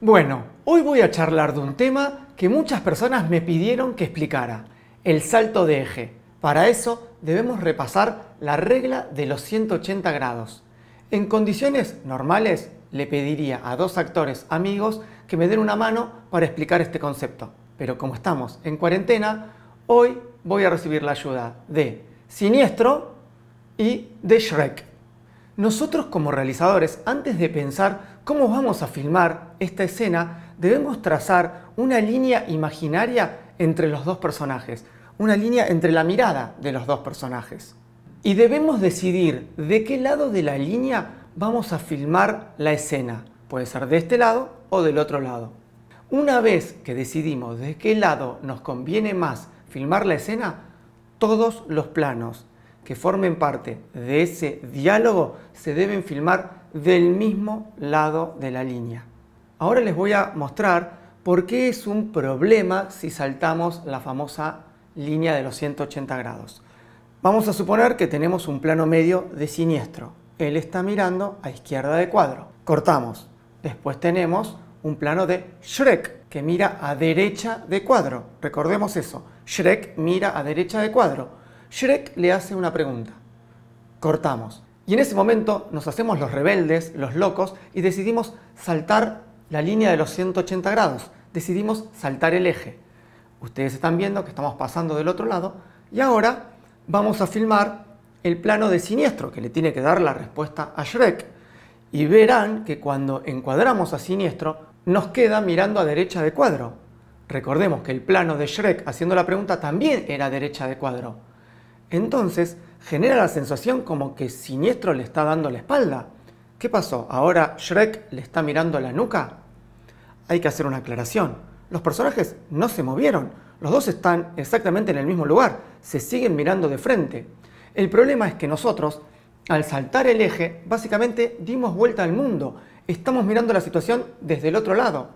Bueno, hoy voy a charlar de un tema que muchas personas me pidieron que explicara, el salto de eje. Para eso debemos repasar la regla de los 180 grados. En condiciones normales le pediría a dos actores amigos que me den una mano para explicar este concepto, pero como estamos en cuarentena, hoy voy a recibir la ayuda de Siniestro y de Shrek. Nosotros como realizadores, antes de pensar cómo vamos a filmar esta escena, debemos trazar una línea imaginaria entre los dos personajes, una línea entre la mirada de los dos personajes. Y debemos decidir de qué lado de la línea vamos a filmar la escena. Puede ser de este lado o del otro lado. Una vez que decidimos de qué lado nos conviene más filmar la escena, todos los planos que formen parte de ese diálogo se deben filmar del mismo lado de la línea. Ahora les voy a mostrar por qué es un problema si saltamos la famosa línea de los 180 grados. Vamos a suponer que tenemos un plano medio de siniestro. Él está mirando a izquierda de cuadro. Cortamos. Después tenemos un plano de Shrek que mira a derecha de cuadro. Recordemos eso. Shrek mira a derecha de cuadro. Shrek le hace una pregunta. Cortamos. Y en ese momento nos hacemos los rebeldes, los locos, y decidimos saltar la línea de los 180 grados, decidimos saltar el eje. Ustedes están viendo que estamos pasando del otro lado y ahora vamos a filmar el plano de siniestro que le tiene que dar la respuesta a Shrek. Y verán que cuando encuadramos a siniestro nos queda mirando a derecha de cuadro. Recordemos que el plano de Shrek haciendo la pregunta también era derecha de cuadro. Entonces, genera la sensación como que Siniestro le está dando la espalda. ¿Qué pasó? ¿Ahora Shrek le está mirando la nuca? Hay que hacer una aclaración. Los personajes no se movieron. Los dos están exactamente en el mismo lugar. Se siguen mirando de frente. El problema es que nosotros, al saltar el eje, básicamente dimos vuelta al mundo. Estamos mirando la situación desde el otro lado.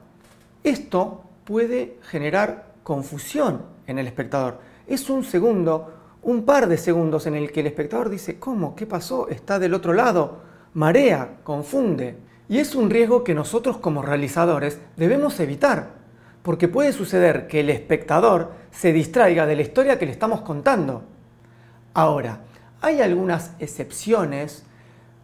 Esto puede generar confusión en el espectador. Es un segundo un par de segundos en el que el espectador dice, ¿cómo? ¿Qué pasó? Está del otro lado. Marea, confunde. Y es un riesgo que nosotros como realizadores debemos evitar, porque puede suceder que el espectador se distraiga de la historia que le estamos contando. Ahora, hay algunas excepciones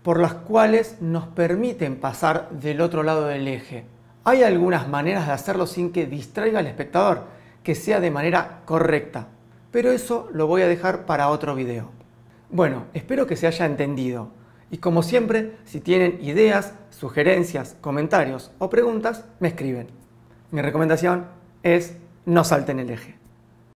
por las cuales nos permiten pasar del otro lado del eje. Hay algunas maneras de hacerlo sin que distraiga al espectador, que sea de manera correcta pero eso lo voy a dejar para otro video. Bueno, espero que se haya entendido. Y como siempre, si tienen ideas, sugerencias, comentarios o preguntas, me escriben. Mi recomendación es no salten el eje.